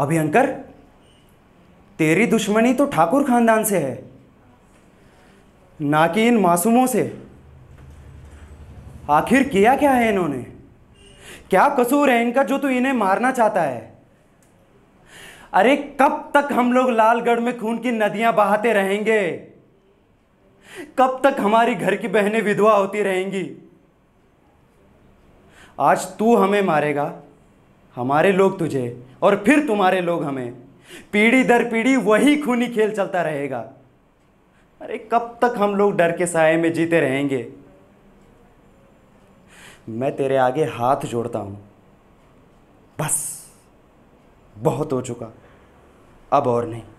अभियंकर तेरी दुश्मनी तो ठाकुर खानदान से है ना कि इन मासूमों से आखिर किया क्या है इन्होंने क्या कसूर है इनका जो तू इन्हें मारना चाहता है अरे कब तक हम लोग लालगढ़ में खून की नदियां बहाते रहेंगे कब तक हमारी घर की बहनें विधवा होती रहेंगी आज तू हमें मारेगा हमारे लोग तुझे और फिर तुम्हारे लोग हमें पीढ़ी दर पीढ़ी वही खूनी खेल चलता रहेगा अरे कब तक हम लोग डर के साय में जीते रहेंगे मैं तेरे आगे हाथ जोड़ता हूं बस बहुत हो चुका अब और नहीं